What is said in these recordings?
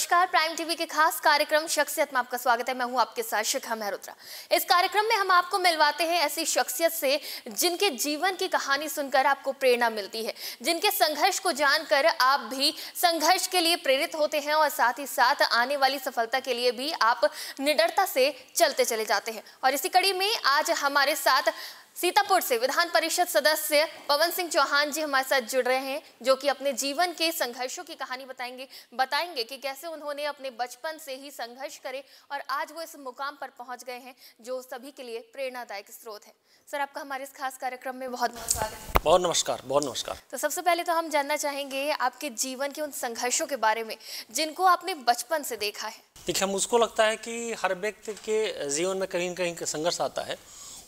नमस्कार prime TV के खास कार्यक्रम शख्सियत में आपका स्वागत है मैं हूं आपके साथ शिखा मेहरोत्रा इस कार्यक्रम में हम आपको मिलवाते हैं ऐसी शख्सियत से जिनके जीवन की कहानी सुनकर आपको प्रेरणा मिलती है जिनके संघर्ष को जानकर आप भी संघर्ष के लिए प्रेरित होते हैं और साथ ही साथ आने वाली सफलता के लिए भी आप निडरता से चलते चले जाते हैं और इसी कड़ी में आज हमारे साथ सीतापुर से विधान परिषद सदस्य पवन सिंह चौहान जी हमारे साथ जुड़ रहे हैं जो कि अपने जीवन के संघर्षों की कहानी बताएंगे बताएंगे कि कैसे उन्होंने अपने बचपन से ही संघर्ष करे और आज वो इस मुकाम पर पहुंच गए हैं जो सभी के लिए प्रेरणादायक स्रोत है सर आपका हमारे इस खास कार्यक्रम में बहुत बहुत स्वागत है बहुत नमस्कार बहुत नमस्कार तो सबसे पहले तो हम जानना चाहेंगे आपके जीवन के उन संघर्षों के बारे में जिनको आपने बचपन से देखा है देखिए मुझको लगता है कि हर व्यक्ति के जीवन में कहीं कहीं संघर्ष आता है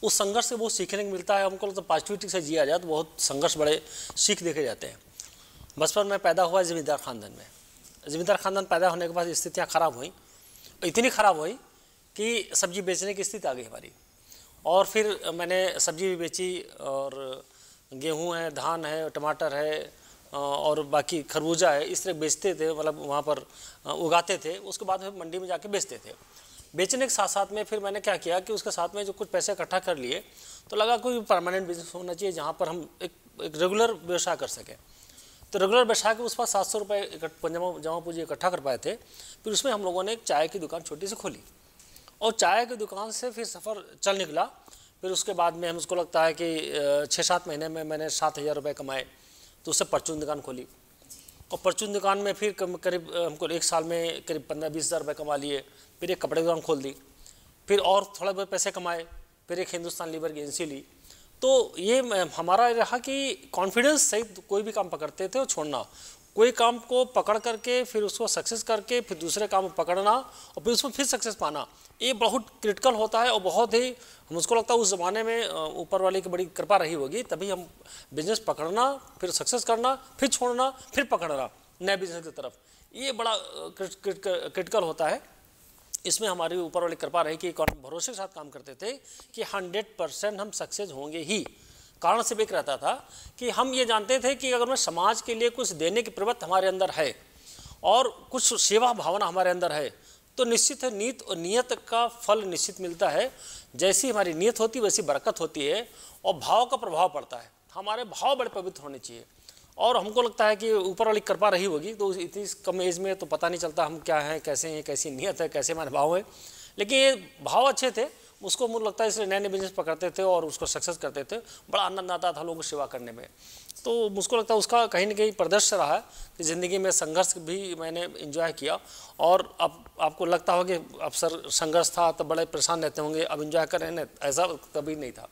उस संघर्ष से बहुत सीखने को मिलता है हमको लगता तो पॉजिटिविटी से जिया जाए तो बहुत संघर्ष बड़े सीख देखे जाते हैं बचपन में पैदा हुआ जमींदार खानदान में जमींदार खानदान पैदा होने के बाद स्थितियाँ खराब हुई इतनी ख़राब हुई कि सब्जी बेचने की स्थिति आ गई हमारी और फिर मैंने सब्जी भी बेची और गेहूँ है धान है टमाटर है और बाकी खरबूजा है इस तरह बेचते थे मतलब वहाँ पर उगाते थे उसके बाद फिर मंडी में जाके बेचते थे बेचने के साथ साथ में फिर मैंने क्या किया कि उसके साथ में जो कुछ पैसे इकट्ठा कर लिए तो लगा कोई परमानेंट बिजनेस होना चाहिए जहाँ पर हम एक एक रेगुलर व्यवसाय कर सकें तो रेगुलर व्यवसाय के उस पास सात सौ रुपये जमा पूंजी इकट्ठा कर पाए थे फिर उसमें हम लोगों ने एक चाय की दुकान छोटी सी खोली और चाय की दुकान से फिर सफ़र चल निकला फिर उसके बाद में हम उसको लगता है कि छः सात महीने में मैंने सात हज़ार रुपये कमाए तो उससे परचून दुकान खोली और परचून दुकान में फिर करीब हमको एक साल में करीब पंद्रह बीस हज़ार रुपये कमा लिए फिर एक कपड़े की दुकान खोल दी फिर और थोड़ा बहुत पैसे कमाए फिर एक हिंदुस्तान लीवर एजेंसी ली तो ये हमारा रहा कि कॉन्फिडेंस सहित कोई भी काम पकड़ते थे और छोड़ना कोई काम को पकड़ करके फिर उसको सक्सेस करके फिर दूसरे काम पकड़ना और फिर उसमें फिर सक्सेस पाना ये बहुत क्रिटिकल होता है और बहुत ही मुझको लगता है उस ज़माने में ऊपर वाले की बड़ी कृपा रही होगी तभी हम बिजनेस पकड़ना फिर सक्सेस करना फिर छोड़ना फिर पकड़ना नए बिजनेस की तरफ ये बड़ा क्रिटिकल होता है इसमें हमारे ऊपर वाली कृपा रही कि एक और भरोसे के साथ काम करते थे कि हंड्रेड परसेंट हम सक्सेस होंगे ही कारण से एक रहता था कि हम ये जानते थे कि अगर मैं समाज के लिए कुछ देने की प्रवृत्ति हमारे अंदर है और कुछ सेवा भावना हमारे अंदर है तो निश्चित है नीत और नियत का फल निश्चित मिलता है जैसी हमारी नीयत होती वैसी बरकत होती है और भाव का प्रभाव पड़ता है हमारे भाव बड़े पवित्र होने चाहिए और हमको लगता है कि ऊपर वाली कृपा रही होगी तो इतनी कम एज में तो पता नहीं चलता हम क्या हैं कैसे हैं कैसी नीयत है कैसे हमारे भाव हैं लेकिन ये भाव अच्छे थे उसको मुझे लगता है इसलिए नए नए बिजनेस पकड़ते थे और उसको सक्सेस करते थे बड़ा आनंद आता था लोगों को सेवा करने में तो मुझको लगता है उसका कहीं ना कहीं प्रदर्श रहा है कि ज़िंदगी में संघर्ष भी मैंने इन्जॉय किया और अब आपको लगता होगा कि अब सर संघर्ष था तो बड़े परेशान रहते होंगे अब इन्जॉय कर रहे हैं ऐसा कभी नहीं था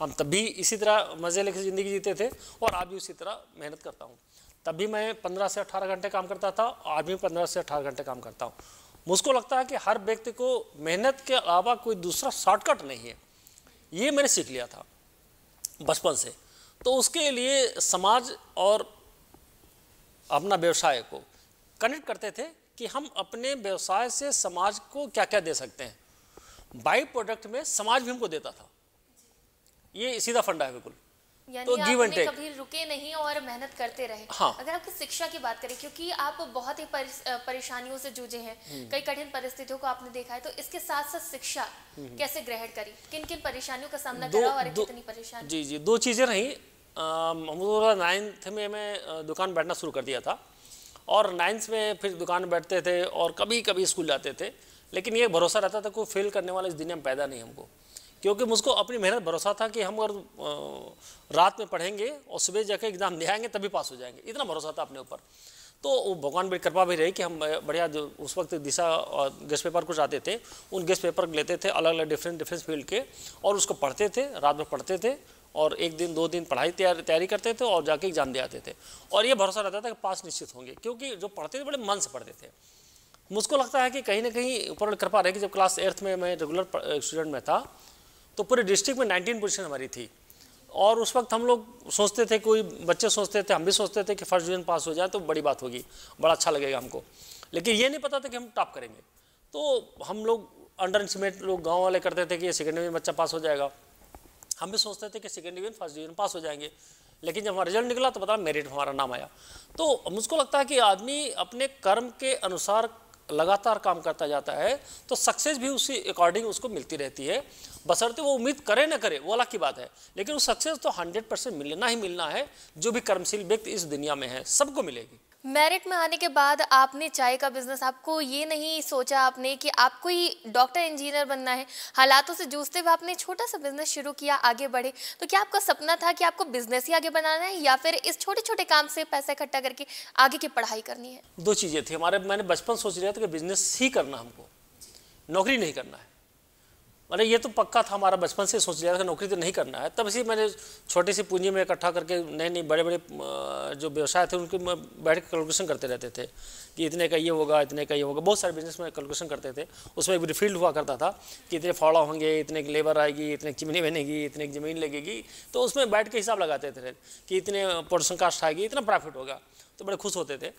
हम तब भी इसी तरह मज़े लेके ज़िंदगी जीते थे और आज भी उसी तरह मेहनत करता हूँ तब भी मैं पंद्रह से अठारह घंटे काम करता था आज भी पंद्रह से अठारह घंटे काम करता हूँ मुझको लगता है कि हर व्यक्ति को मेहनत के अलावा कोई दूसरा शॉर्टकट नहीं है ये मैंने सीख लिया था बचपन से तो उसके लिए समाज और अपना व्यवसाय को कनेक्ट करते थे कि हम अपने व्यवसाय से समाज को क्या क्या दे सकते हैं बाई प्रोडक्ट में समाज भी हमको देता था ये सीधा फंडा है बिल्कुल तो गिव टेक कभी रुके नहीं और मेहनत करते रहे हाँ। अगर आपकी शिक्षा की बात करें क्योंकि आप बहुत ही परेशानियों से जूझे हैं हम्म। कई कठिन परिस्थितियों को आपने देखा है तो इसके साथ साथ शिक्षा हम्म, हम्म। कैसे ग्रहण करी किन किन परेशानियों का सामना करा और कितनी परेशानी जी जी दो चीजें रही नाइन्थ तो में मैं दुकान बैठना शुरू कर दिया था और नाइन्थ में फिर दुकान बैठते थे और कभी कभी स्कूल जाते थे लेकिन ये भरोसा रहता था कोई फेल करने वाला इस दुनिया में पैदा नहीं हमको क्योंकि मुझको अपनी मेहनत भरोसा था कि हम अगर रात में पढ़ेंगे और सुबह जाकर एग्ज़ाम दे आएंगे तभी पास हो जाएंगे इतना भरोसा था अपने ऊपर तो वो भगवान बड़ी कृपा भी रही कि हम बढ़िया जो उस वक्त दिशा और गेस्ट पेपर कुछ आते थे उन गेस्ट पेपर लेते थे अलग अलग डिफरेंट डिफरेंट फील्ड के और उसको पढ़ते थे रात में पढ़ते थे और एक दिन दो दिन पढ़ाई तैयारी तैयारी करते थे और जाके एग्जाम दे आते थे और ये भरोसा रहता था कि पास निश्चित होंगे क्योंकि जो पढ़ते थे बड़े मन से पढ़ते थे मुझको लगता है कि कहीं ना कहीं ऊपर कृपा रहेगी जब क्लास एर्थ में मैं रेगुलर स्टूडेंट में था तो पूरे डिस्ट्रिक्ट में नाइनटीन पोजिशन हमारी थी और उस वक्त हम लोग सोचते थे कोई बच्चे सोचते थे हम भी सोचते थे कि फर्स्ट डिवीजन पास हो जाए तो बड़ी बात होगी बड़ा अच्छा लगेगा हमको लेकिन ये नहीं पता था कि हम टॉप करेंगे तो हम लोग अंडर एस्टिमेट लोग गाँव वाले करते थे कि ये सेकेंड डिवीजन बच्चा पास हो जाएगा हम भी सोचते थे कि second division first division pass हो जाएंगे लेकिन जब हमारा रिजल्ट निकला तो पता मेरिट हमारा नाम आया तो मुझको लगता है कि आदमी अपने कर्म के अनुसार लगातार काम करता जाता है तो सक्सेस भी उसी अकॉर्डिंग उसको मिलती रहती है बसरते वो उम्मीद करे ना करे वो अलग की बात है लेकिन वो सक्सेस तो हंड्रेड परसेंट मिलना ही मिलना है जो भी कर्मशील व्यक्ति इस दुनिया में है सबको मिलेगी मेरिट में आने के बाद आपने चाय का बिजनेस आपको ये नहीं सोचा आपने कि आपको ही डॉक्टर इंजीनियर बनना है हालातों से जूझते हुए आपने छोटा सा बिजनेस शुरू किया आगे बढ़े तो क्या आपका सपना था कि आपको बिजनेस ही आगे बनाना है या फिर इस छोटे छोटे काम से पैसा इकट्ठा करके आगे की पढ़ाई करनी है दो चीज़ें थी हमारे मैंने बचपन सोच लिया था कि बिजनेस ही करना हमको नौकरी नहीं करना है मतलब ये तो पक्का था हमारा बचपन से सोच लिया था नौकरी तो नहीं करना है तब से मैंने छोटी सी पूंजी में इकट्ठा करके नए नए बड़े बड़े जो व्यवसाय थे उनके मैं बैठ के कैलकुलेशन करते रहते थे कि इतने का ये होगा इतने का ये होगा बहुत सारे बिजनेस में कैलकुलेशन करते थे उसमें एक रिफील्ड हुआ करता था कि इतने फाड़ा होंगे इतने की लेबर आएगी इतने की चिमनी बनेगी इतने की ज़मीन लगेगी तो उसमें बैठ के हिसाब लगाते थे कि इतने पोर्सन कास्ट आएगी इतना प्रॉफिट होगा तो बड़े खुश होते थे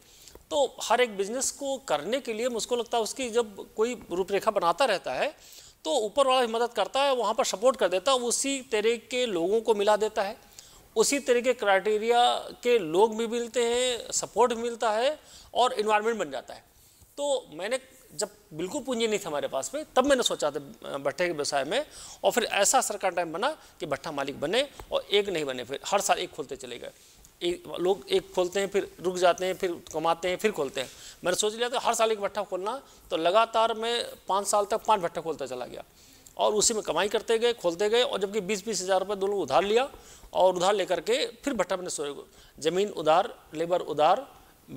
तो हर एक बिजनेस को करने के लिए मुझको लगता है उसकी जब कोई रूपरेखा बनाता रहता है तो ऊपर वाला भी मदद करता है वहाँ पर सपोर्ट कर देता है उसी तरह के लोगों को मिला देता है उसी तरह के क्राइटेरिया के लोग भी मिलते हैं सपोर्ट भी मिलता है और इन्वायरमेंट बन जाता है तो मैंने जब बिल्कुल पूंजी नहीं थी हमारे पास में तब मैंने सोचा था भट्टे के व्यवसाय में और फिर ऐसा सरकार टाइम बना कि भट्टा मालिक बने और एक नहीं बने फिर हर साल एक खोलते चले गए एक लोग एक खोलते हैं फिर रुक जाते हैं फिर कमाते हैं फिर खोलते हैं मैंने सोच लिया था हर साल एक भट्ठा खोलना तो लगातार मैं पाँच साल तक पाँच भट्ठा खोलता चला गया और उसी में कमाई करते गए खोलते गए और जबकि बीस बीस हज़ार रुपये दोनों उधार लिया और उधार लेकर के फिर भट्टा मैंने सोए ज़मीन उधार लेबर उधार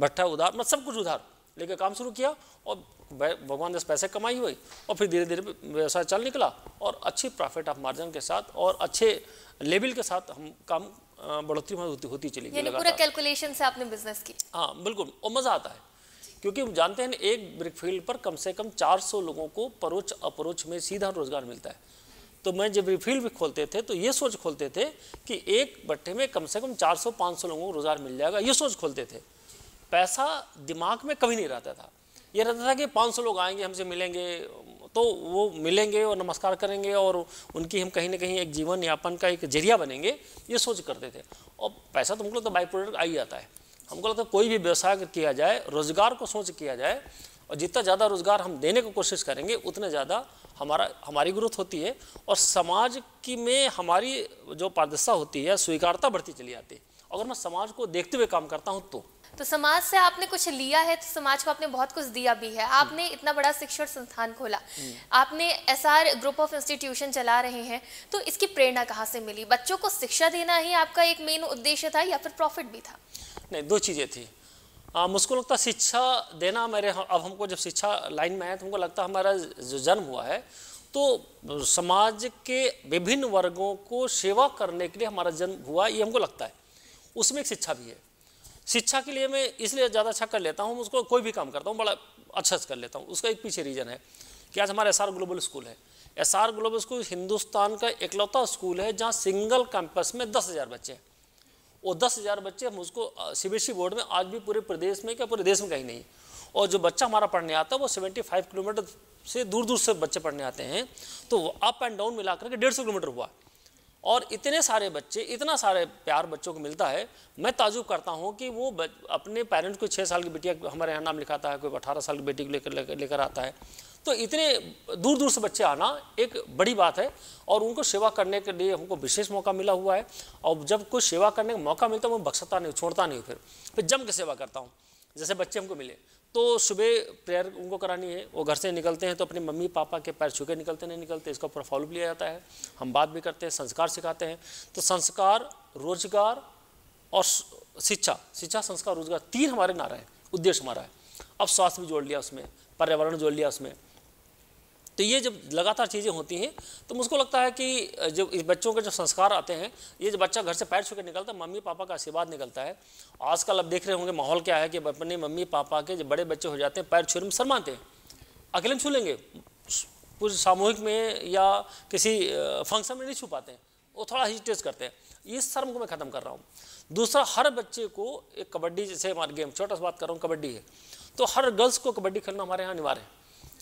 भट्टा उधार मतलब सब कुछ उधार लेकर काम शुरू किया और भगवान जैसे पैसे कमाई हुई और फिर धीरे धीरे व्यवसाय चल निकला और अच्छी प्रॉफिट ऑफ मार्जिन के साथ और अच्छे लेवल के साथ हम काम बढ़ोतरी वहाँ होती, होती चली गई पूरा कैलकुलेशन से आपने बिजनेस की हाँ बिल्कुल और मज़ा आता है क्योंकि हम जानते हैं एक ब्रिक फील्ड पर कम से कम 400 लोगों को परोच अप्रोच में सीधा रोजगार मिलता है तो मैं जब रिफील भी खोलते थे तो ये सोच खोलते थे कि एक बट्टे में कम से कम चार सौ लोगों को रोज़गार मिल जाएगा ये सोच खोलते थे पैसा दिमाग में कभी नहीं रहता था ये रहता था कि पाँच लोग आएंगे हमसे मिलेंगे तो वो मिलेंगे और नमस्कार करेंगे और उनकी हम कहीं ना कहीं एक जीवन यापन का एक जरिया बनेंगे ये सोच करते थे और पैसा तो हमको लगता तो बाई प्रोडक्ट आ ही जाता है हमको लगता है कोई भी व्यवसाय किया जाए रोज़गार को सोच किया जाए और जितना ज़्यादा रोज़गार हम देने की को कोशिश करेंगे उतने ज़्यादा हमारा हमारी ग्रोथ होती है और समाज की में हमारी जो पारदर्शा होती है स्वीकारता बढ़ती चली जाती है अगर मैं समाज को देखते हुए काम करता हूँ तो तो समाज से आपने कुछ लिया है तो समाज को आपने बहुत कुछ दिया भी है आपने इतना बड़ा शिक्षण संस्थान खोला हम्म। आपने एस ग्रुप ऑफ इंस्टीट्यूशन चला रहे हैं तो इसकी प्रेरणा कहाँ से मिली बच्चों को शिक्षा देना ही आपका एक मेन उद्देश्य था या फिर प्रॉफिट भी था नहीं दो चीज़ें थी आ, मुझको लगता शिक्षा देना मेरे अब हमको जब शिक्षा लाइन में आया तो हमको लगता हमारा जो जन्म हुआ है तो समाज के विभिन्न वर्गों को सेवा करने के लिए हमारा जन्म हुआ ये हमको लगता है उसमें एक शिक्षा भी है शिक्षा के लिए मैं इसलिए ज़्यादा अच्छा कर लेता हूँ उसको कोई भी काम करता हूँ बड़ा अच्छा से कर लेता हूँ उसका एक पीछे रीज़न है कि आज हमारा एस ग्लोबल स्कूल है एस ग्लोबल स्कूल हिंदुस्तान का इकलौता स्कूल है जहाँ सिंगल कैंपस में दस हज़ार बच्चे हैं और दस हज़ार बच्चे हम उसको सी e बोर्ड में आज भी पूरे प्रदेश में क्या पूरे देश में कहीं नहीं और जो बच्चा हमारा पढ़ने आता है वो सेवेंटी फाइव किलोमीटर से दूर दूर से बच्चे पढ़ने आते हैं तो अप एंड डाउन मिला करके डेढ़ सौ किलोमीटर हुआ और इतने सारे बच्चे इतना सारे प्यार बच्चों को मिलता है मैं ताजुब करता हूँ कि वो अपने पेरेंट्स को छः साल की बेटिया हमारे यहाँ नाम लिखाता है कोई अठारह साल की बेटी को लेकर लेकर आता है तो इतने दूर दूर से बच्चे आना एक बड़ी बात है और उनको सेवा करने के लिए हमको विशेष मौका मिला हुआ है और जब कोई सेवा करने का मौका मिलता है मैं बख्शता नहीं छोड़ता नहीं फिर फिर जम के सेवा करता हूँ जैसे बच्चे हमको मिले तो सुबह प्रेयर उनको करानी है वो घर से निकलते हैं तो अपने मम्मी पापा के पैर छू के निकलते नहीं निकलते इसका ऊपर फॉलो लिया जाता है हम बात भी करते हैं संस्कार सिखाते हैं तो संस्कार रोजगार और शिक्षा शिक्षा संस्कार रोजगार तीन हमारे नारा है उद्देश्य हमारा है अब स्वास्थ्य भी जोड़ लिया उसमें पर्यावरण जोड़ लिया उसमें तो ये जब लगातार चीज़ें होती हैं तो मुझको लगता है कि जब इस बच्चों के जो संस्कार आते हैं ये जब बच्चा घर से पैर छू निकलता है मम्मी पापा का आशीर्वाद निकलता है आजकल अब देख रहे होंगे माहौल क्या है कि अपने मम्मी पापा के जब बड़े बच्चे हो जाते हैं पैर छूने में शर्माते हैं अकेले में छू लेंगे पूरे सामूहिक में या किसी फंक्शन में नहीं छू पाते हैं वो थोड़ा हिजिटेज करते हैं इस शर्म को मैं ख़त्म कर रहा हूँ दूसरा हर बच्चे को एक कबड्डी जैसे हमारे गेम छोटा सा बात कर रहा हूँ कबड्डी है तो हर गर्ल्स को कबड्डी खेलना हमारे यहाँ अनिवार्य है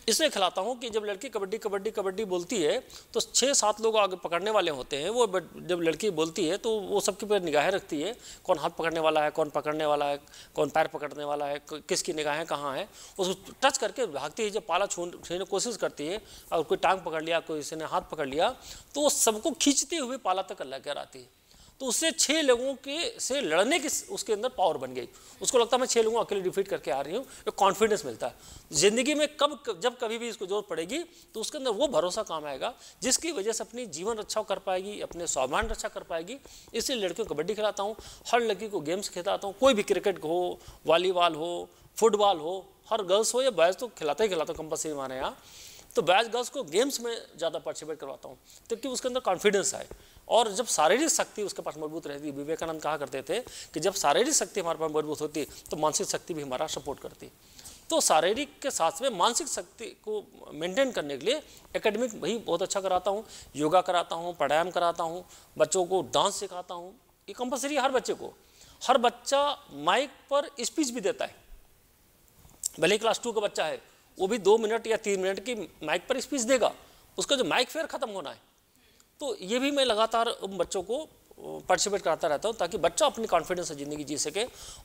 इसलिए खिलाता हूँ कि जब लड़की कबड्डी कबड्डी कबड्डी बोलती है तो छः सात लोग आगे पकड़ने वाले होते हैं वो जब लड़की बोलती है तो वो सबके पे निगाहें रखती है कौन हाथ पकड़ने वाला है कौन पकड़ने वाला है कौन पैर पकड़ने वाला है किसकी निगाहें कहाँ हैं उसको टच करके भागती है जब पाला छू छूने कोशिश करती है और कोई टांग पकड़ लिया कोई किसी ने हाथ पकड़ लिया तो वो सबको खींचते हुए पाला तक अल्लाह आती है तो उससे छः लोगों के से लड़ने की उसके अंदर पावर बन गई उसको लगता है मैं छः लोगों अकेले डिफीट करके आ रही हूँ एक कॉन्फिडेंस मिलता है ज़िंदगी में कब जब कभी भी इसको जरूरत पड़ेगी तो उसके अंदर वो भरोसा काम आएगा जिसकी वजह से अपनी जीवन रक्षा कर पाएगी अपने स्वाभिमान रक्षा कर पाएगी इसलिए लड़कियों को कबड्डी खिलाता हूँ हर लड़की को गेम्स खिलाता हूँ कोई भी क्रिकेट हो वॉलीबॉल हो फुटबॉल हो हर गर्ल्स हो या बॉयज़ तो खिलाता ही खिलाता हूँ कंपल्सरी हमारे यहाँ तो बैच गर्ल्स को गेम्स में ज़्यादा पार्टिसिपेट करवाता हूँ तो क्योंकि उसके अंदर कॉन्फिडेंस आए और जब शारीरिक शक्ति उसके पास मजबूत रहती विवेकानंद कहा करते थे कि जब शारीरिक शक्ति हमारे पास मजबूत होती तो मानसिक शक्ति भी हमारा सपोर्ट करती तो शारीरिक के साथ में मानसिक शक्ति को मेंटेन करने के लिए एकेडमिक वही बहुत अच्छा कराता हूँ योगा कराता हूँ प्राणायाम कराता हूँ बच्चों को डांस सिखाता हूँ ये कंपलसरी हर बच्चे को हर बच्चा माइक पर स्पीच भी देता है भले ही क्लास टू का बच्चा है वो भी दो मिनट या तीन मिनट की माइक पर स्पीच देगा उसका जो माइक फेयर ख़त्म होना है तो ये भी मैं लगातार बच्चों को पार्टिसिपेट कराता रहता हूँ ताकि बच्चा अपनी कॉन्फिडेंस से ज़िंदगी जी सके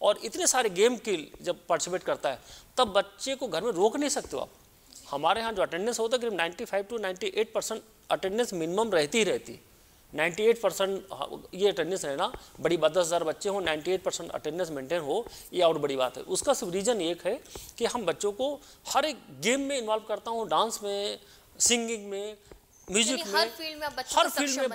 और इतने सारे गेम की जब पार्टिसिपेट करता है तब बच्चे को घर में रोक नहीं सकते हो आप हमारे यहाँ जो अटेंडेंस होता है करीब 95 to eight percent attendance minimum रहती ही रहती है 98 परसेंट ये अटेंडेंस रहना बड़ी बात दस हज़ार बच्चे हों 98 परसेंट अटेंडेंस मेंटेन हो ये और बड़ी बात है उसका सिर्फ रीज़न एक है कि हम बच्चों को हर एक गेम में इन्वॉल्व करता हूँ डांस में सिंगिंग में म्यूजिक में हर फील्ड में हर फील्ड में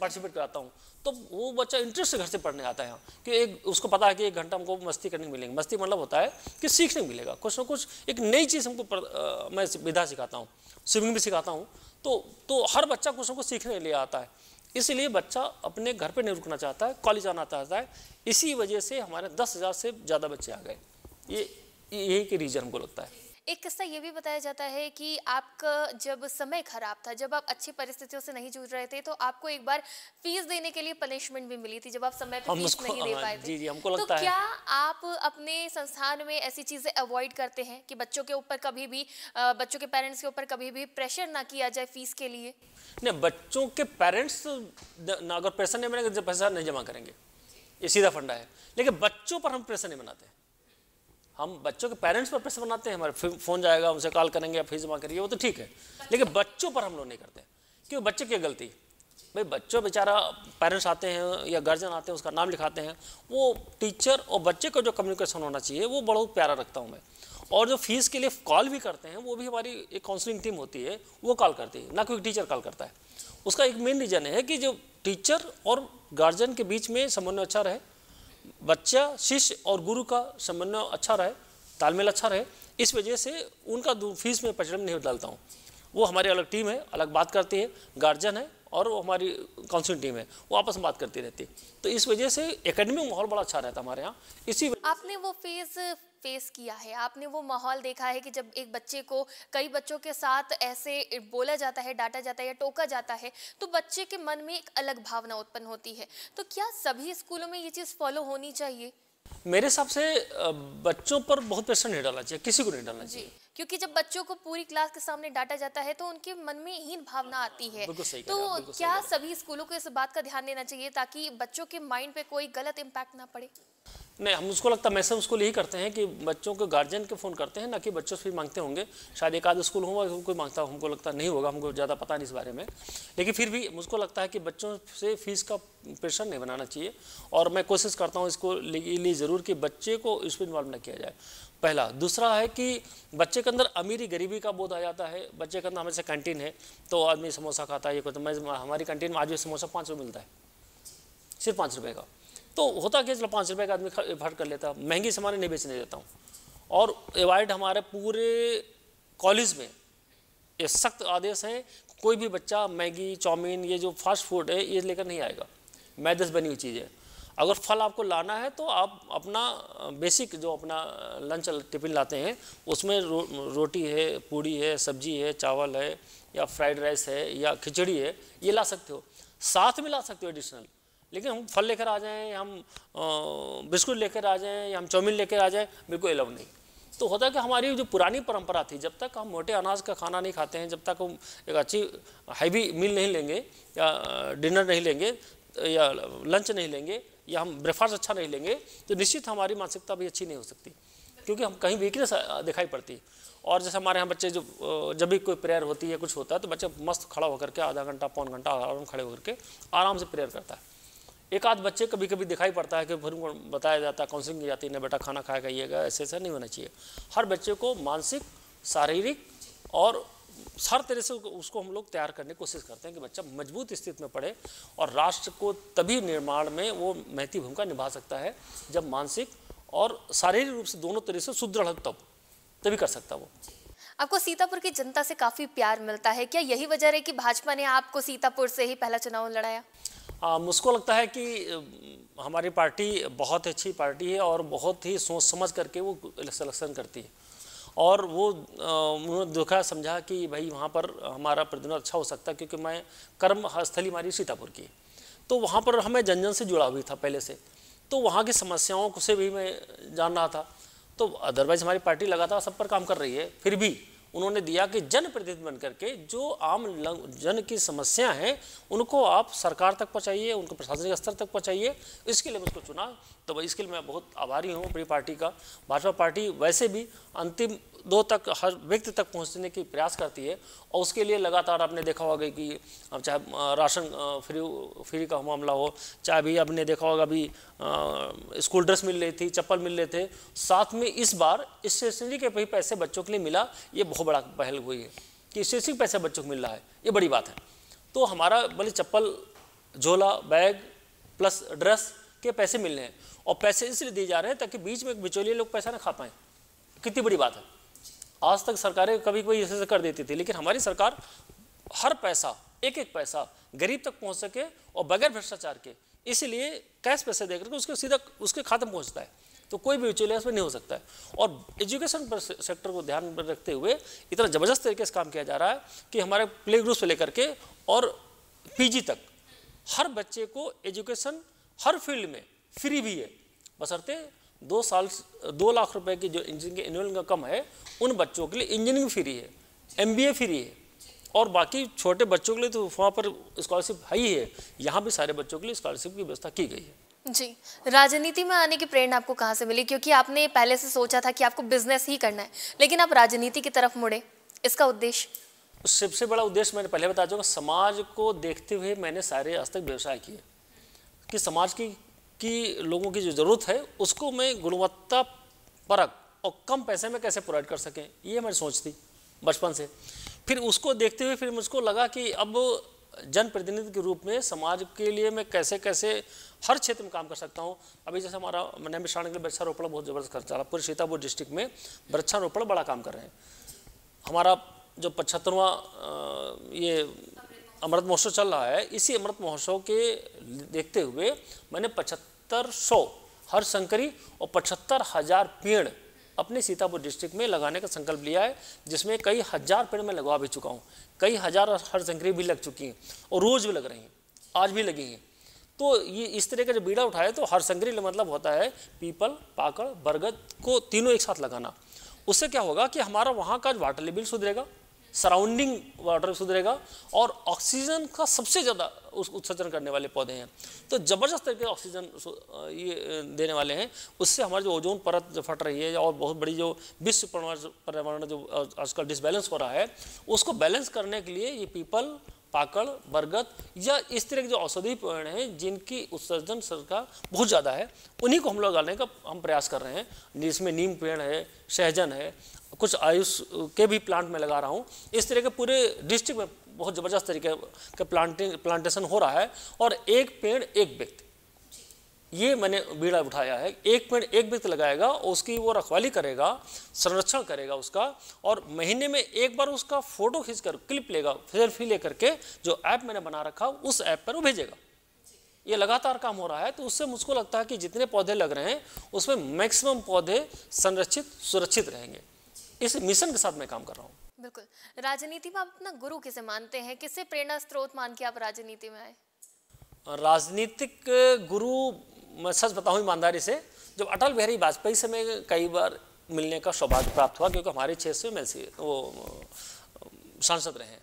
पार्टिसिपेट कराता हूँ तो वो बच्चा इंटरेस्ट से घर से पढ़ने आता है कि एक उसको पता है कि एक घंटा हमको मस्ती करने मिलेंगे मस्ती मतलब होता है कि सीखने मिलेगा कुछ ना कुछ एक नई चीज़ हमको मैं विधा सिखाता हूँ स्विमिंग भी सिखाता हूँ तो तो हर बच्चा कुछ ना कुछ सीखने के लिए आता है इसलिए बच्चा अपने घर पर नहीं रुकना चाहता है कॉलेज आना चाहता है इसी वजह से हमारे दस हज़ार से ज़्यादा बच्चे आ गए ये यही के रीज़न हमको लगता है एक किस्सा ये भी बताया जाता है कि आपका जब समय खराब था जब आप अच्छी परिस्थितियों से नहीं जूझ रहे थे तो आपको एक बार फीस देने के लिए पनिशमेंट भी मिली थी जब आप समय पर फीस नहीं दे हाँ, पाए थे जी जी, हमको लगता तो क्या आप अपने संस्थान में ऐसी चीजें अवॉइड करते हैं कि बच्चों के ऊपर कभी भी बच्चों के पेरेंट्स के ऊपर कभी भी प्रेशर ना किया जाए फीस के लिए नहीं बच्चों के पेरेंट्स अगर प्रेशर नहीं बनेगा पैसा तो नहीं जमा करेंगे ये सीधा फंडा है लेकिन बच्चों पर हम प्रेशर नहीं बनाते हैं हम बच्चों के पेरेंट्स पर प्रेशर बनाते हैं हमारे फ़ोन जाएगा उनसे कॉल करेंगे फीस जमा करिए वो तो ठीक है लेकिन बच्चों पर हम लोग नहीं करते क्योंकि बच्चे की गलती भाई बच्चों बेचारा पेरेंट्स आते हैं या गार्जियन आते हैं उसका नाम लिखाते हैं वो टीचर और बच्चे का जो कम्युनिकेशन होना चाहिए वो बहुत प्यारा रखता हूँ मैं और जो फीस के लिए कॉल भी करते हैं वो भी हमारी एक काउंसलिंग टीम होती है वो कॉल करती है ना कोई टीचर कॉल करता है उसका एक मेन रीज़न है कि जो टीचर और गार्जियन के बीच में समन्वय अच्छा रहे बच्चा शिष्य और गुरु का समन्वय अच्छा रहे तालमेल अच्छा रहे इस वजह से उनका फीस में प्रचलन नहीं डालता हूँ वो हमारी अलग टीम है अलग बात करती है गार्जियन है और वो हमारी काउंसिलिंग टीम है वो आपस में बात करती रहती है तो इस वजह से एकेडमिक माहौल बड़ा अच्छा रहता है हमारे यहाँ इसी आपने वो फीस फेस किया है आपने वो माहौल देखा है कि जब एक बच्चे को कई बच्चों के साथ ऐसे बोला जाता है डांटा जाता है या टोका जाता है तो बच्चे के मन में एक अलग भावना उत्पन्न होती है तो क्या सभी स्कूलों में ये चीज़ फॉलो होनी चाहिए मेरे हिसाब से बच्चों पर बहुत प्रेशर नहीं डालना चाहिए किसी को नहीं डालना चाहिए क्योंकि जब बच्चों को पूरी क्लास के सामने डांटा जाता है तो उनके मन में हीन भावना आती है तो क्या सभी स्कूलों को इस बात का ध्यान देना चाहिए ताकि बच्चों के माइंड पे कोई गलत इम्पैक्ट ना पड़े नहीं हम उसको लगता है मैसेज उसको यही करते हैं कि बच्चों के गार्जियन के फ़ोन करते हैं ना कि बच्चों से भी मांगते होंगे शायद एक आध स्कूल होगा कोई मांगता हमको लगता नहीं होगा हमको ज़्यादा पता नहीं इस बारे में लेकिन फिर भी मुझको लगता है कि बच्चों से फीस का प्रेशर नहीं बनाना चाहिए और मैं कोशिश करता हूँ इसको लिए ज़रूर कि बच्चे को इस पर इन्वॉल्व ना किया जाए पहला दूसरा है कि बच्चे के अंदर अमीरी गरीबी का बोध आ जाता है बच्चे के अंदर हमेशा कैंटीन है तो आदमी समोसा खाता है ये करता तो मैं हमारी कैंटीन में आज भी समोसा पाँच रुपये मिलता है सिर्फ पाँच रुपये का तो होता क्या चलो पाँच रुपये का आदमी एफर्ट कर लेता महंगी सामान नहीं बेचने देता हूँ और एवॉड हमारे पूरे कॉलेज में ये सख्त आदेश है कोई भी बच्चा मैगी चाउमीन ये जो फास्ट फूड है ये लेकर नहीं आएगा मैदस बनी हुई चीज़ है अगर फल आपको लाना है तो आप अपना बेसिक जो अपना लंच टिफिन लाते हैं उसमें रो, रोटी है पूड़ी है सब्जी है चावल है या फ्राइड राइस है या खिचड़ी है ये ला सकते हो साथ में ला सकते हो एडिशनल लेकिन हम फल लेकर आ जाएँ हम बिस्कुट लेकर आ जाएँ या हम चाउमिन लेकर आ जाएँ बिल्कुल अलाउ नहीं तो होता है कि हमारी जो पुरानी परंपरा थी जब तक हम मोटे अनाज का खाना नहीं खाते हैं जब तक हम एक अच्छी हैवी मील नहीं लेंगे या डिनर नहीं लेंगे या लंच नहीं लेंगे या हम ब्रेकफास्ट अच्छा नहीं लेंगे तो निश्चित हमारी मानसिकता भी अच्छी नहीं हो सकती क्योंकि हम कहीं वीकनेस दिखाई पड़ती है और जैसे हमारे यहाँ बच्चे जो जब भी कोई प्रेयर होती है कुछ होता है तो बच्चा मस्त खड़ा होकर के आधा घंटा पौन घंटा आराम खड़े होकर के आराम से प्रेयर करता है एक आध बच्चे कभी कभी दिखाई पड़ता है कि फिर उनको बताया जाता है काउंसिलिंग की जाती है बेटा खाना खाया खाइएगा ऐसे ऐसा नहीं होना चाहिए हर बच्चे को मानसिक शारीरिक और हर तरह से उसको हम लोग तैयार करने की कोशिश करते हैं कि बच्चा मजबूत स्थिति में पढ़े और राष्ट्र को तभी निर्माण में वो महती भूमिका निभा सकता है जब मानसिक और शारीरिक रूप से दोनों तरह से सुदृढ़ तब तभी कर सकता वो आपको सीतापुर की जनता से काफ़ी प्यार मिलता है क्या यही वजह है कि भाजपा ने आपको सीतापुर से ही पहला चुनाव लड़ाया मुझको लगता है कि हमारी पार्टी बहुत अच्छी पार्टी है और बहुत ही सोच समझ करके वो सिलेक्शन करती है और वो उन्होंने देखा समझा कि भाई वहाँ पर हमारा प्रदर्शन अच्छा हो सकता है क्योंकि मैं कर्म स्थली हमारी सीतापुर की तो वहाँ पर हमें जन जन से जुड़ा हुई था पहले से तो वहाँ की समस्याओं को से भी मैं जान रहा था तो अदरवाइज हमारी पार्टी लगातार सब पर काम कर रही है फिर भी उन्होंने दिया कि जनप्रतिनिधि बन करके जो आम जन की समस्या हैं उनको आप सरकार तक पहुँचाइए उनको प्रशासनिक स्तर तक पहुँचाइए इसके लिए उसको चुना तो इसके लिए मैं बहुत आभारी हूँ अपनी पार्टी का भाजपा पार्टी वैसे भी अंतिम दो तक हर व्यक्ति तक पहुंचने की प्रयास करती है और उसके लिए लगातार आपने देखा होगा कि अब चाहे राशन फ्री फ्री का मामला हो चाहे अभी आपने देखा होगा अभी स्कूल ड्रेस मिल रही थी चप्पल मिल रहे थे साथ में इस बार स्टेशनरी के भी पैसे बच्चों के लिए मिला ये बहुत बड़ा पहल हुई है कि स्टेशनरी पैसे बच्चों को मिल रहा है ये बड़ी बात है तो हमारा भले चप्पल झोला बैग प्लस ड्रेस के पैसे मिल रहे हैं और पैसे इसलिए दिए जा रहे हैं ताकि बीच में बिचौलिए लोग पैसा ना खा पाएँ कितनी बड़ी बात है आज तक सरकारें कभी कोई ऐसे कर देती थी लेकिन हमारी सरकार हर पैसा एक एक पैसा गरीब तक पहुंच सके और बगैर भ्रष्टाचार के इसीलिए कैश पैसे देकर करके उसके सीधा उसके खाते में पहुंचता है तो कोई भी विचौलिया इसमें नहीं हो सकता है और एजुकेशन सेक्टर को ध्यान में रखते हुए इतना ज़बरदस्त तरीके से काम किया जा रहा है कि हमारे प्ले ग्रुप से लेकर के और पीजी तक हर बच्चे को एजुकेशन हर फील्ड में फ्री भी है बसरते दो साल दो लाख रुपए की जो इंजीनियरिंग की एनुअल इनकम है उन बच्चों के लिए इंजीनियरिंग फ्री है एम फ्री है और बाकी छोटे बच्चों के लिए तो वहाँ पर स्कॉलरशिप है ही है यहाँ भी सारे बच्चों के लिए स्कॉलरशिप की व्यवस्था की गई है जी राजनीति में आने की प्रेरणा आपको कहाँ से मिली क्योंकि आपने पहले से सोचा था कि आपको बिजनेस ही करना है लेकिन आप राजनीति की तरफ मुड़े इसका उद्देश्य सबसे बड़ा उद्देश्य मैंने पहले बता चुका समाज को देखते हुए मैंने सारे आज तक व्यवसाय किए कि समाज की की लोगों की जो ज़रूरत है उसको मैं गुणवत्ता परक और कम पैसे में कैसे प्रोवाइड कर सकें ये मैं थी बचपन से फिर उसको देखते हुए फिर मुझको लगा कि अब जनप्रतिनिधि के रूप में समाज के लिए मैं कैसे कैसे हर क्षेत्र में काम कर सकता हूँ अभी जैसे हमारा मैंने मिश्राण के लिए वृक्षारोपण बहुत ज़बरदस्त कर चला पूरे सीतापुर डिस्ट्रिक्ट में वृक्षारोपण बड़ा काम कर रहे हैं हमारा जो पचहत्तरवा ये अमृत महोत्सव चल रहा है इसी अमृत महोत्सव के देखते हुए मैंने पचहत्तर सौ हर संकरी और पचहत्तर हज़ार पेड़ अपने सीतापुर डिस्ट्रिक्ट में लगाने का संकल्प लिया है जिसमें कई हज़ार पेड़ मैं लगवा भी चुका हूँ कई हज़ार हर संकरी भी लग चुकी हैं और रोज़ भी लग रही हैं आज भी लगी हैं तो ये इस तरह का जब बीड़ा उठाए तो हर संकरी मतलब होता है पीपल पाकड़ बरगद को तीनों एक साथ लगाना उससे क्या होगा कि हमारा वहाँ का वाटर लेवल सुधरेगा सराउंडिंग वाटर शुद्ध रहेगा और ऑक्सीजन का सबसे ज़्यादा उस उत्सर्जन करने वाले पौधे हैं तो ज़बरदस्त तरीके से ऑक्सीजन ये देने वाले हैं उससे हमारी जो ओजोन परत जो फट रही है और बहुत बड़ी जो विश्व पर्यावरण जो आजकल डिसबैलेंस हो रहा है उसको बैलेंस करने के लिए ये पीपल पाकड़ बरगद या इस तरह के जो औषधि पेड़ हैं जिनकी उत्सर्जन का बहुत ज़्यादा है उन्हीं को हम लोग डालने का हम प्रयास कर रहे हैं जिसमें नीम पेड़ है सहजन है कुछ आयुष के भी प्लांट में लगा रहा हूँ इस तरह के पूरे डिस्ट्रिक्ट में बहुत ज़बरदस्त तरीके का प्लांटिंग प्लांटेशन हो रहा है और एक पेड़ एक व्यक्ति ये मैंने बीड़ा उठाया है एक पेड़ एक व्यक्ति लगाएगा उसकी वो रखवाली करेगा संरक्षण करेगा उसका और महीने में एक बार उसका फोटो खींच कर क्लिप लेगा सेल्फी ले करके जो ऐप मैंने बना रखा उस ऐप पर वो भेजेगा ये लगातार काम हो रहा है तो उससे मुझको लगता है कि जितने पौधे लग रहे हैं उसमें मैक्सिमम पौधे संरक्षित सुरक्षित रहेंगे इस मिशन के साथ मैं काम कर रहा हूँ बिल्कुल राजनीति में आप अपना गुरु किसे मानते हैं किसे प्रेरणा स्रोत मान के आप राजनीति में आए राजनीतिक गुरु मैं सच बताऊँ ईमानदारी से जब अटल बिहारी वाजपेयी से मैं कई बार मिलने का सौभाग्य प्राप्त हुआ क्योंकि हमारे क्षेत्र में मैं वो सांसद रहे हैं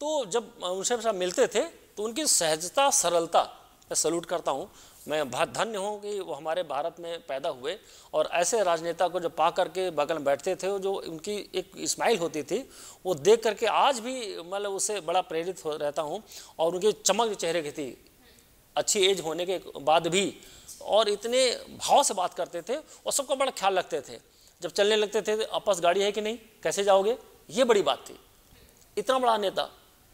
तो जब उनसे मिलते थे तो उनकी सहजता सरलता मैं सल्यूट करता हूँ मैं बहुत धन्य हूँ कि वो हमारे भारत में पैदा हुए और ऐसे राजनेता को जो पा करके बगल में बैठते थे जो उनकी एक स्माइल होती थी वो देख करके आज भी मतलब उससे बड़ा प्रेरित हो रहता हूँ और उनकी चमक चेहरे की थी अच्छी एज होने के बाद भी और इतने भाव से बात करते थे और सबका बड़ा ख्याल रखते थे जब चलने लगते थे तो आपस गाड़ी है कि नहीं कैसे जाओगे ये बड़ी बात थी इतना बड़ा नेता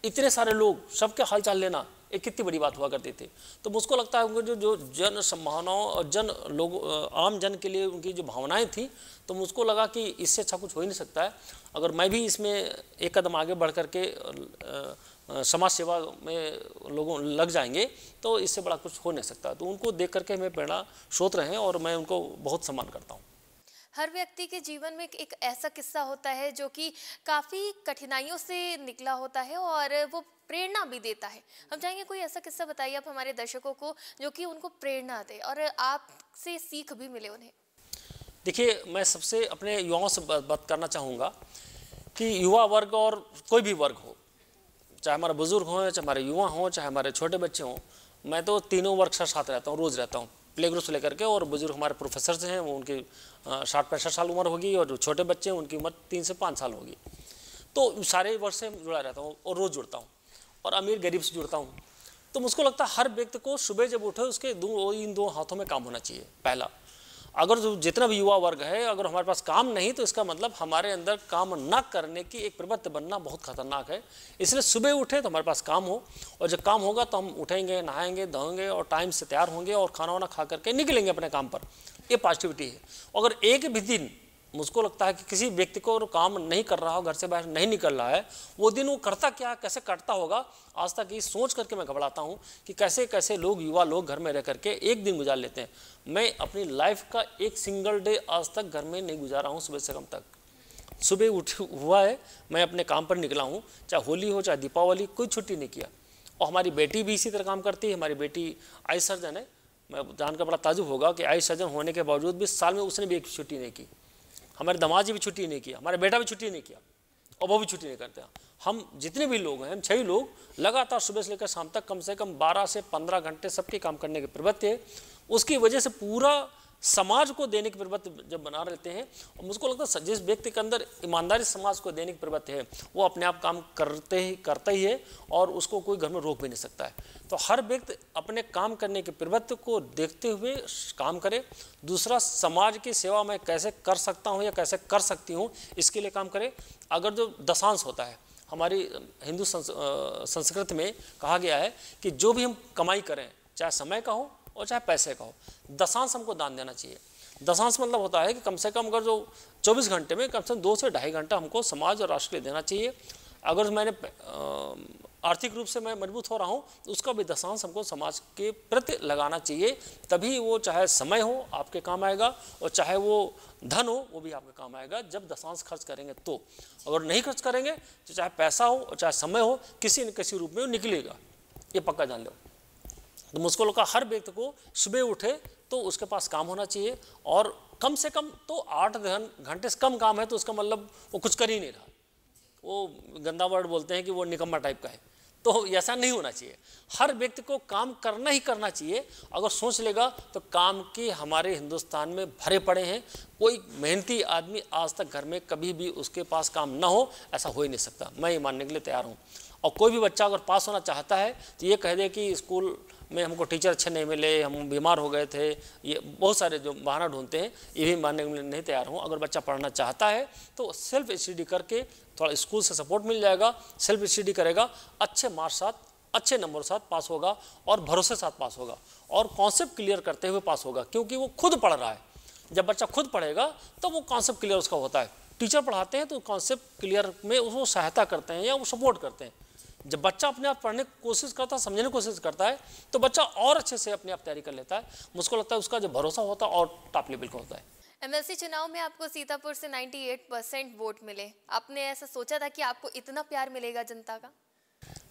इतने सारे लोग सबके हाल चाल लेना ये कितनी बड़ी बात हुआ करती थी तो मुझको लगता है उनके जो जो जन संभावनाओं और जन लोग आम जन के लिए उनकी जो भावनाएं थी तो मुझको लगा कि इससे अच्छा कुछ हो ही नहीं सकता है अगर मैं भी इसमें एक कदम आगे बढ़ करके समाज सेवा में लोगों लग जाएंगे तो इससे बड़ा कुछ हो नहीं सकता तो उनको देख करके मैं प्रेरणा स्रोत रहे हैं और मैं उनको बहुत सम्मान करता हूँ हर व्यक्ति के जीवन में एक ऐसा किस्सा होता है जो कि काफ़ी कठिनाइयों से निकला होता है और वो प्रेरणा भी देता है हम चाहेंगे कोई ऐसा किस्सा बताइए आप हमारे दर्शकों को जो कि उनको प्रेरणा दे और आपसे सीख भी मिले उन्हें देखिए मैं सबसे अपने युवाओं से बात करना चाहूँगा कि युवा वर्ग और कोई भी वर्ग हो चाहे हमारे बुजुर्ग हों चाहे हमारे युवा हों चाहे हमारे छोटे बच्चे हों मैं तो तीनों वर्ग साथ रहता हूँ रोज़ रहता हूँ प्ले ग्रुप से लेकर के और बुजुर्ग हमारे प्रोफेसर हैं वो उनकी साठ पैंसठ साल उम्र होगी और जो छोटे बच्चे हैं उनकी उम्र तीन से पाँच साल होगी तो सारे वर्ष से जुड़ा रहता हूँ और रोज़ जुड़ता हूँ और अमीर गरीब से जुड़ता हूँ तो मुझको लगता है हर व्यक्ति को सुबह जब उठे उसके दो इन दो हाथों में काम होना चाहिए पहला अगर जो जितना भी युवा वर्ग है अगर हमारे पास काम नहीं तो इसका मतलब हमारे अंदर काम न करने की एक प्रवृत्त बनना बहुत खतरनाक है इसलिए सुबह उठे तो हमारे पास काम हो और जब काम होगा तो हम उठेंगे नहाएंगे धोएंगे और टाइम से तैयार होंगे और खाना वाना खा करके निकलेंगे अपने काम पर ये पॉजिटिविटी है अगर एक भी दिन मुझको लगता है कि किसी व्यक्ति को काम नहीं कर रहा हो घर से बाहर नहीं निकल रहा है वो दिन वो करता क्या कैसे करता होगा आज तक ये सोच करके मैं घबराता हूँ कि कैसे कैसे लोग युवा लोग घर में रह करके एक दिन गुजार लेते हैं मैं अपनी लाइफ का एक सिंगल डे आज तक घर में नहीं गुजारा हूँ सुबह से कम तक सुबह उठ हुआ है मैं अपने काम पर निकला हूँ चाहे होली हो चाहे दीपावली कोई छुट्टी नहीं किया और हमारी बेटी भी इसी तरह काम करती है हमारी बेटी आई सर्जन है मैं जानकर बड़ा ताजुब होगा कि आई सर्जन होने के बावजूद भी साल में उसने भी एक छुट्टी नहीं की हमारे दमाद जी भी छुट्टी नहीं किया हमारा बेटा भी छुट्टी नहीं किया और वो भी छुट्टी नहीं करते हम जितने भी लोग हैं हम छः लोग लगातार सुबह से लेकर शाम तक कम से कम 12 से 15 घंटे सबके काम करने के प्रवृत्ति है उसकी वजह से पूरा समाज को देने की प्रवृत्ति जब बना रहते हैं और मुझको लगता है जिस व्यक्ति के अंदर ईमानदारी समाज को देने की प्रवृत्ति है वो अपने आप काम करते ही करता ही है और उसको कोई घर में रोक भी नहीं सकता है तो हर व्यक्ति अपने काम करने की प्रवृत्ति को देखते हुए काम करे दूसरा समाज की सेवा मैं कैसे कर सकता हूँ या कैसे कर सकती हूँ इसके लिए काम करे अगर जो दशांश होता है हमारी हिंदू संस्कृति में कहा गया है कि जो भी हम कमाई करें चाहे समय का हो और चाहे पैसे का हो दशांश हमको दान देना चाहिए दशांश मतलब होता है कि कम से कम अगर जो 24 घंटे में कम से कम दो से ढाई घंटा हमको समाज और राष्ट्र के लिए देना चाहिए अगर मैंने आर्थिक रूप से मैं मजबूत हो रहा हूँ तो उसका भी दशांश हमको समाज के प्रति लगाना चाहिए तभी वो चाहे समय हो आपके काम आएगा और चाहे वो धन हो वो भी आपके काम आएगा जब दशांश खर्च करेंगे तो अगर नहीं खर्च करेंगे तो चाहे पैसा हो और चाहे समय हो किसी न किसी रूप में वो निकलेगा ये पक्का जान लो तो मुझको लगा हर व्यक्ति को सुबह उठे तो उसके पास काम होना चाहिए और कम से कम तो आठ घंटे से कम काम है तो उसका मतलब वो कुछ कर ही नहीं रहा वो गंदा वर्ड बोलते हैं कि वो निकम्मा टाइप का है तो ऐसा नहीं होना चाहिए हर व्यक्ति को काम करना ही करना चाहिए अगर सोच लेगा तो काम के हमारे हिंदुस्तान में भरे पड़े हैं कोई मेहनती आदमी आज तक घर में कभी भी उसके पास काम ना हो ऐसा हो ही नहीं सकता मैं ये मानने के लिए तैयार हूँ और कोई भी बच्चा अगर पास होना चाहता है तो ये कह दे कि स्कूल में हमको टीचर अच्छे नहीं मिले हम बीमार हो गए थे ये बहुत सारे जो बहाना ढूंढते हैं ये भी मानने के लिए नहीं तैयार हूँ अगर बच्चा पढ़ना चाहता है तो सेल्फ स्टडी करके थोड़ा स्कूल से सपोर्ट मिल जाएगा सेल्फ स्टडी करेगा अच्छे मार्क्स साथ अच्छे नंबर साथ पास होगा और भरोसे साथ पास होगा और कॉन्सेप्ट क्लियर करते हुए पास होगा क्योंकि वो खुद पढ़ रहा है जब बच्चा खुद पढ़ेगा तो वो कॉन्सेप्ट क्लियर उसका होता है टीचर पढ़ाते हैं तो कॉन्सेप्ट क्लियर में उसको सहायता करते हैं या वो सपोर्ट करते हैं जब बच्चा अपने आप पढ़ने की कोशिश करता है समझने की कोशिश करता है तो बच्चा और अच्छे से अपने आप तैयारी कर लेता है मुझको लगता है उसका जो भरोसा होता है और टॉप लेवल का होता है एमएलसी चुनाव में आपको सीतापुर से 98 परसेंट वोट मिले आपने ऐसा सोचा था कि आपको इतना प्यार मिलेगा जनता का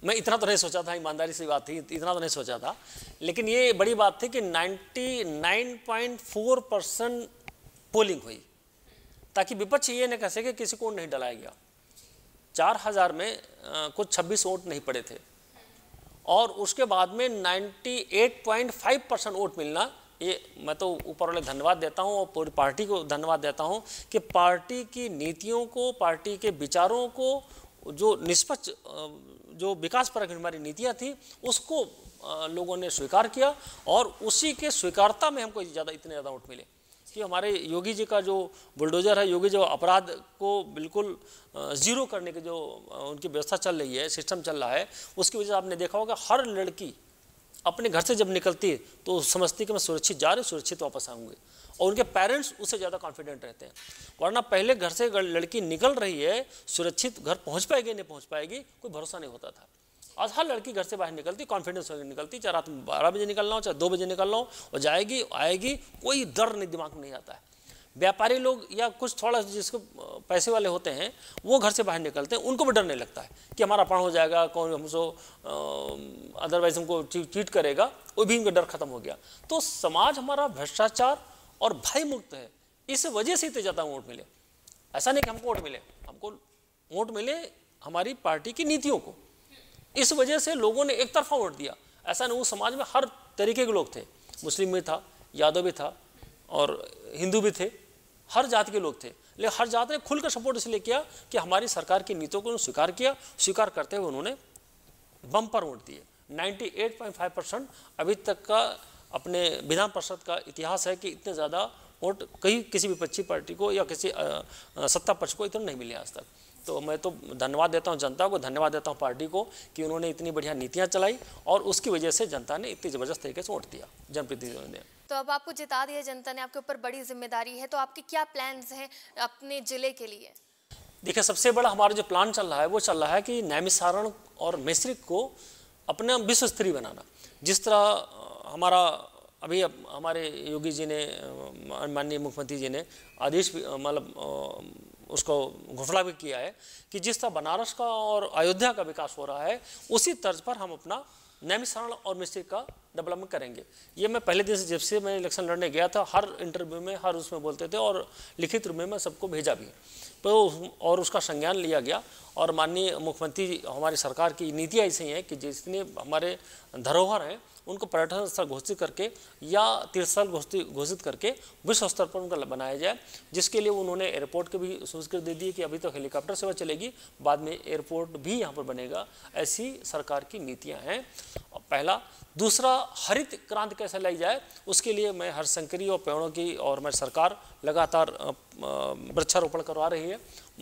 मैं इतना तो नहीं सोचा था ईमानदारी से बात थी इतना तो नहीं सोचा था लेकिन ये बड़ी बात थी कि 99.4 परसेंट पोलिंग हुई ताकि विपक्ष ये न कह सके कि किसी को नहीं डलाया गया चार हज़ार में आ, कुछ छब्बीस वोट नहीं पड़े थे और उसके बाद में 98.5 परसेंट वोट मिलना ये मैं तो ऊपर वाले धन्यवाद देता हूँ और पूरी पार्टी को धन्यवाद देता हूँ कि पार्टी की नीतियों को पार्टी के विचारों को जो निष्पक्ष जो विकास पर हमारी नीतियाँ थी उसको लोगों ने स्वीकार किया और उसी के स्वीकारता में हमको ज़्यादा इतने ज़्यादा वोट मिले कि हमारे योगी जी का जो बुलडोजर है योगी जो अपराध को बिल्कुल ज़ीरो करने की जो उनकी व्यवस्था चल रही है सिस्टम चल रहा है उसकी वजह से आपने देखा होगा हर लड़की अपने घर से जब निकलती है तो समझती कि मैं सुरक्षित जा रही सुरक्षित वापस आऊँगी और उनके पेरेंट्स उससे ज़्यादा कॉन्फिडेंट रहते हैं वरना पहले घर से लड़की निकल रही है सुरक्षित घर पहुँच पाएगी नहीं पहुँच पाएगी कोई भरोसा नहीं होता था आज हर लड़की घर से बाहर निकलती कॉन्फिडेंस होकर निकलती चाहे रात में बारह बजे निकलना हो चाहे दो बजे निकलना हो और जाएगी आएगी कोई डर नहीं दिमाग में नहीं आता है व्यापारी लोग या कुछ थोड़ा जिसको पैसे वाले होते हैं वो घर से बाहर निकलते हैं उनको भी डर नहीं लगता है कि हमारा अपहरण हो जाएगा कौन सो अदरवाइज हमको चीट करेगा वो भी उनका डर खत्म हो गया तो समाज हमारा भ्रष्टाचार और भय मुक्त है इस वजह से इतने ज़्यादा वोट मिले ऐसा नहीं कि हमको वोट मिले हमको वोट मिले हमारी पार्टी की नीतियों को इस वजह से लोगों ने एक तरफा वोट दिया ऐसा नहीं वो समाज में हर तरीके के लोग थे मुस्लिम भी था यादव भी था और हिंदू भी थे हर जात के लोग थे लेकिन हर जात ने खुलकर सपोर्ट इसलिए किया कि हमारी सरकार की नीतियों को स्वीकार किया स्वीकार करते हुए उन्होंने बम पर वोट दिए 98.5 परसेंट अभी तक का अपने विधान परिषद का इतिहास है कि इतने ज़्यादा वोट कहीं किसी भी पक्षी पार्टी को या किसी आ, आ, सत्ता पक्ष को इतना नहीं मिले आज तक तो मैं तो धन्यवाद देता हूँ जनता को धन्यवाद देता हूँ पार्टी को कि उन्होंने इतनी बढ़िया नीतियाँ चलाई और उसकी वजह से जनता ने इतनी ज़बरदस्त तरीके से वोट दिया जनप्रतिनिधियों ने तो अब आपको जिता दिया जनता ने आपके ऊपर बड़ी जिम्मेदारी है तो आपके क्या प्लान्स हैं अपने ज़िले के लिए देखिए सबसे बड़ा हमारा जो प्लान चल रहा है वो चल रहा है कि नैमिसारण और मिश्रिक को अपने विश्व स्तरीय बनाना जिस तरह हमारा अभी हमारे योगी जी ने माननीय मुख्यमंत्री जी ने आदेश मतलब उसको घोषणा भी किया है कि जिस तरह बनारस का और अयोध्या का विकास हो रहा है उसी तर्ज पर हम अपना नैमिसारण और मिश्र का डेवलपमेंट करेंगे ये मैं पहले दिन से जब से मैं इलेक्शन लड़ने गया था हर इंटरव्यू में हर उसमें बोलते थे और लिखित रूप में मैं सबको भेजा भी तो और उसका संज्ञान लिया गया और माननीय मुख्यमंत्री जी हमारी सरकार की नीतियाँ ऐसी हैं कि जितने हमारे धरोहर हैं उनको पर्यटन स्थल घोषित करके या तीर्थ स्थल घोषित घोषित करके विश्व स्तर पर उनका बनाया जाए जिसके लिए उन्होंने एयरपोर्ट के भी स्वीकृति दे दी कि अभी तो हेलीकॉप्टर सेवा चलेगी बाद में एयरपोर्ट भी यहाँ पर बनेगा ऐसी सरकार की नीतियाँ हैं पहला दूसरा हरित क्रांति कैसे लाई जाए उसके लिए मैं हर संकरी और पेड़ों की और मैं सरकार लगातार वृक्षारोपण करवा रही है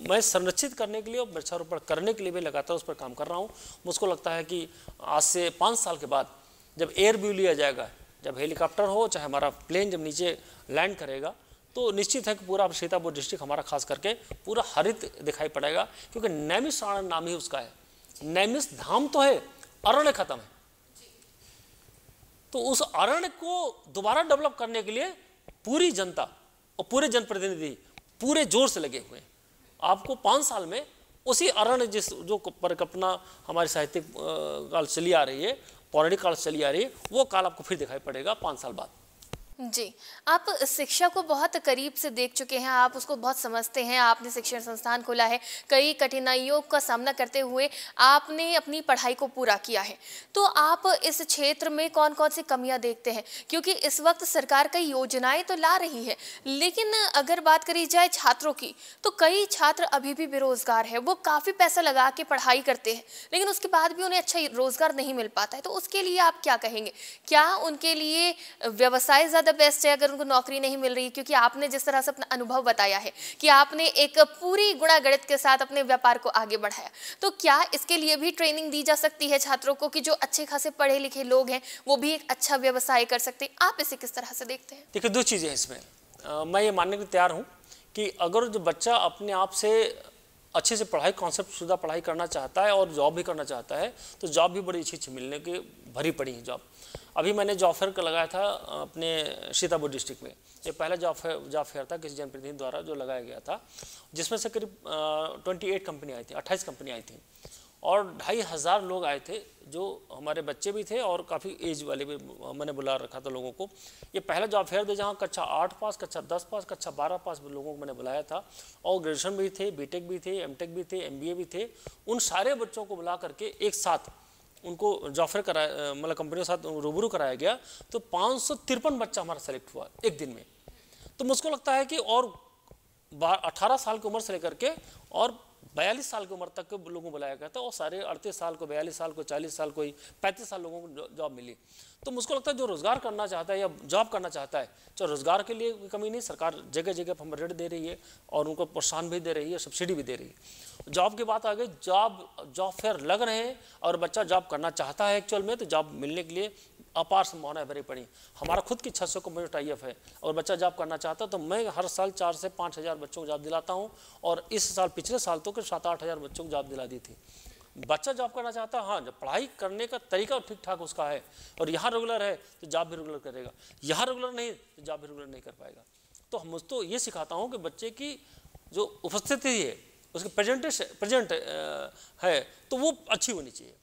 मैं संरक्षित करने के लिए और वृक्षारोपण करने के लिए भी लगातार उस पर काम कर रहा हूँ मुझको लगता है कि आज से पाँच साल के बाद जब एयर व्यू लिया जाएगा जब हेलीकॉप्टर हो चाहे हमारा प्लेन जब नीचे लैंड करेगा तो निश्चित है कि पूरा सीतापुर डिस्ट्रिक्ट हमारा खास करके पूरा हरित दिखाई पड़ेगा क्योंकि नैमिष सारण नाम ही उसका है नैमिस धाम तो है अरण्य खत्म है तो उस अरण्य को दोबारा डेवलप करने के लिए पूरी जनता और पूरे जनप्रतिनिधि पूरे जोर से लगे हुए हैं आपको पाँच साल में उसी अरण्य जिस जो परिकल्पना हमारे साहित्यिक काल चली आ रही है पौराणिक काल चली आ रही है वो काल आपको फिर दिखाई पड़ेगा पाँच साल बाद जी आप शिक्षा को बहुत करीब से देख चुके हैं आप उसको बहुत समझते हैं आपने शिक्षण संस्थान खोला है कई कठिनाइयों का सामना करते हुए आपने अपनी पढ़ाई को पूरा किया है तो आप इस क्षेत्र में कौन कौन सी कमियां देखते हैं क्योंकि इस वक्त सरकार कई योजनाएं तो ला रही है लेकिन अगर बात करी जाए छात्रों की तो कई छात्र अभी भी बेरोजगार है वो काफ़ी पैसा लगा के पढ़ाई करते हैं लेकिन उसके बाद भी उन्हें अच्छा रोजगार नहीं मिल पाता है तो उसके लिए आप क्या कहेंगे क्या उनके लिए व्यवसाय ज़्यादा ज़्यादा बेस्ट है अगर उनको नौकरी नहीं मिल रही क्योंकि आपने जिस तरह से अपना अनुभव बताया है कि आपने एक पूरी गुणा के साथ अपने व्यापार को आगे बढ़ाया तो क्या इसके लिए भी ट्रेनिंग दी जा सकती है छात्रों को कि जो अच्छे खासे पढ़े लिखे लोग हैं वो भी एक अच्छा व्यवसाय कर सकते हैं आप इसे किस तरह से देखते हैं देखिए दो चीज़ें हैं इसमें मैं ये मानने को तैयार हूँ कि अगर जो बच्चा अपने आप से अच्छे से पढ़ाई कॉन्सेप्ट शुदा पढ़ाई करना चाहता है और जॉब भी करना चाहता है तो जॉब भी बड़ी अच्छी अच्छी मिलने की भरी पड़ी है जॉब अभी मैंने जॉफेयर का लगाया था अपने सीतापुर डिस्ट्रिक्ट में ये पहला जॉफेयर जॉफेयर था किसी जनप्रतिनिधि द्वारा जो लगाया गया था जिसमें से करीब ट्वेंटी एट कंपनी आई थी अट्ठाईस कंपनी आई थी और ढाई हज़ार लोग आए थे जो हमारे बच्चे भी थे और काफ़ी एज वाले भी मैंने बुला रखा था लोगों को ये पहला जॉब फेयर था जहाँ कक्षा आठ पास कक्षा दस पास कक्षा बारह पास लोगों को मैंने बुलाया था और ग्रेजुएशन भी थे बीटेक भी थे एमटेक भी थे एमबीए भी थे उन सारे बच्चों को बुला करके एक साथ उनको जाफर कराया मतलब कंपनी के साथ रूबरू कराया गया तो पाँच बच्चा हमारा सेलेक्ट हुआ एक दिन में तो मुझको लगता है कि और अठारह साल की उम्र से लेकर के और बयालीस साल की उम्र तक के लोगों को बुलाया गया था और सारे अड़तीस साल को बयालीस साल को चालीस साल को पैंतीस साल लोगों को जॉब मिली तो मुझको लगता है जो रोज़गार करना चाहता है या जॉब करना चाहता है चाहे रोज़गार के लिए कमी नहीं सरकार जगह जगह पर हम ऋण दे रही है और उनको प्रोत्साहन भी दे रही है सब्सिडी भी दे रही है जॉब की बात आ गई जॉब जॉब फेयर लग रहे हैं और बच्चा जॉब करना चाहता है एक्चुअल में तो जॉब मिलने के लिए अपार संभावनाएं भरी पड़ी हमारा खुद की छः सौ कम्प्यूटर आई है और बच्चा जॉब करना चाहता है तो मैं हर साल चार से पाँच हज़ार बच्चों को जॉब दिलाता हूँ और इस साल पिछले साल तो सात आठ हज़ार बच्चों को जॉब दिला दी थी बच्चा जॉब करना चाहता है हाँ जब पढ़ाई करने का तरीका ठीक ठाक उसका है और यहाँ रेगुलर है तो जॉब भी रेगुलर करेगा यहाँ रेगुलर नहीं तो जॉब भी रेगुलर नहीं कर पाएगा तो हम उसको ये सिखाता हूँ कि बच्चे की जो उपस्थिति है उसकी प्रेजेंटेश प्रेजेंट है तो वो अच्छी होनी चाहिए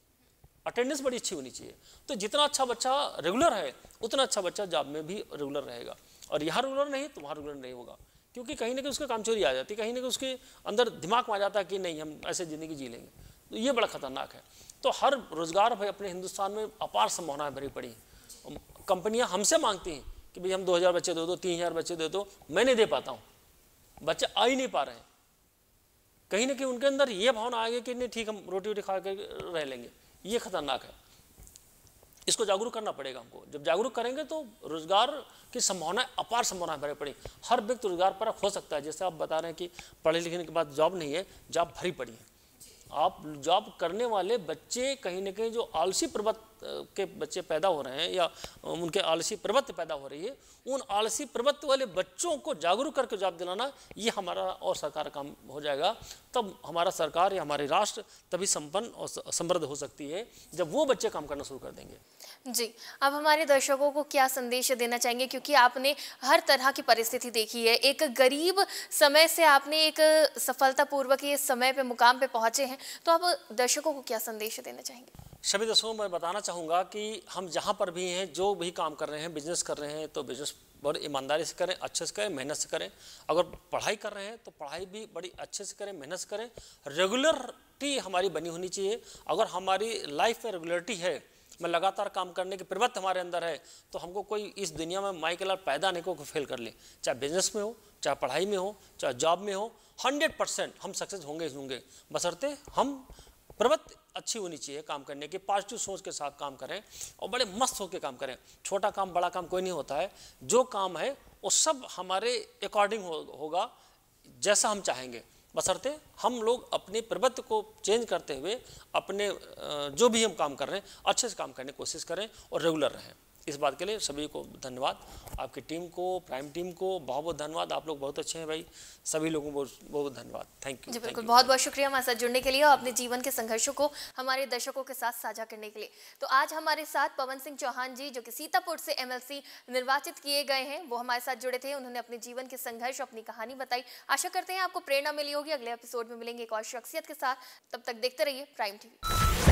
अटेंडेंस बड़ी अच्छी होनी चाहिए तो जितना अच्छा बच्चा रेगुलर है उतना अच्छा बच्चा जॉब में भी रेगुलर रहेगा और यहाँ रेगुलर नहीं तो वहाँ रेगुलर नहीं होगा क्योंकि कहीं ना कहीं उसका कामचोरी आ जाती है कहीं ना कहीं उसके अंदर दिमाग में आ जाता है कि नहीं हम ऐसे ज़िंदगी जी लेंगे तो ये बड़ा खतरनाक है तो हर रोज़गार भाई अपने हिंदुस्तान में अपार संभावनाएं भरी पड़ी हैं कंपनियां हमसे मांगती हैं कि भाई हम 2000 बच्चे दे दो 3000 बच्चे दे दो मैं नहीं दे पाता हूँ बच्चे आ ही नहीं पा रहे हैं कहीं ना कहीं उनके अंदर ये भावना आ गई कि नहीं ठीक हम रोटी वोटी खा कर रह लेंगे ये खतरनाक है इसको जागरूक करना पड़ेगा हमको जब जागरूक करेंगे तो रोजगार की संभावनाएं अपार संभावनाएं भरी पड़ी हर व्यक्ति रोजगार पर हो सकता है जैसे आप बता रहे हैं कि पढ़े लिखने के बाद जॉब नहीं है जॉब भरी पड़ी है आप जॉब करने वाले बच्चे कहीं ना कहीं जो आलसी प्रवृत्त के बच्चे पैदा हो रहे हैं या उनके आलसी प्रवृत्ति पैदा हो रही है उन आलसी प्रवृत्ति वाले बच्चों को जागरूक करके जवाब दिलाना ये हमारा और सरकार काम हो जाएगा तब हमारा सरकार या हमारे राष्ट्र तभी संपन्न और समृद्ध हो सकती है जब वो बच्चे काम करना शुरू कर देंगे जी अब हमारे दर्शकों को क्या संदेश देना चाहेंगे क्योंकि आपने हर तरह की परिस्थिति देखी है एक गरीब समय से आपने एक सफलतापूर्वक ये समय पे मुकाम पे पहुंचे हैं तो आप दर्शकों को क्या संदेश देना चाहेंगे सभी दर्शकों मैं बताना चाहूँगा कि हम जहाँ पर भी हैं जो भी काम कर रहे हैं बिजनेस कर रहे हैं तो बिजनेस बड़ी ईमानदारी से करें अच्छे से करें मेहनत से करें अगर पढ़ाई कर रहे हैं तो पढ़ाई भी बड़ी अच्छे से करें मेहनत से करें रेगुलरिटी हमारी बनी होनी चाहिए अगर हमारी लाइफ में रेगुलरिटी है मैं लगातार काम करने की प्रवृत्ति हमारे अंदर है तो हमको कोई इस दुनिया में माई के पैदा नहीं को फेल कर ले चाहे बिजनेस में हो चाहे पढ़ाई में हो चाहे जॉब में हो हंड्रेड परसेंट हम सक्सेस होंगे ही होंगे बसरते हम अच्छी होनी चाहिए काम करने की पॉजिटिव सोच के साथ काम करें और बड़े मस्त होकर काम करें छोटा काम बड़ा काम कोई नहीं होता है जो काम है वो सब हमारे अकॉर्डिंग होगा जैसा हम चाहेंगे बसरते हम लोग अपने प्रवृत्ति को चेंज करते हुए अपने जो भी हम काम कर रहे हैं अच्छे से काम करने की कोशिश करें और रेगुलर रहें इस बात के लिए सभी को धन्यवाद आपकी टीम को प्राइम टीम को बहुत बहुत धन्यवाद आप लोग बहुत अच्छे हैं भाई सभी लोगों को बहुत बहुत धन्यवाद थैंक यू जी बिल्कुल बहुत बहुत शुक्रिया हमारे साथ जुड़ने के लिए और अपने जीवन के संघर्षों को हमारे दर्शकों के साथ साझा करने के लिए तो आज हमारे साथ पवन सिंह चौहान जी जो कि सीतापुर से एम निर्वाचित किए गए हैं वो हमारे साथ जुड़े थे उन्होंने अपने जीवन के संघर्ष अपनी कहानी बताई आशा करते हैं आपको प्रेरणा मिली होगी अगले एपिसोड में मिलेंगे एक और शख्सियत के साथ तब तक देखते रहिए प्राइम टीवी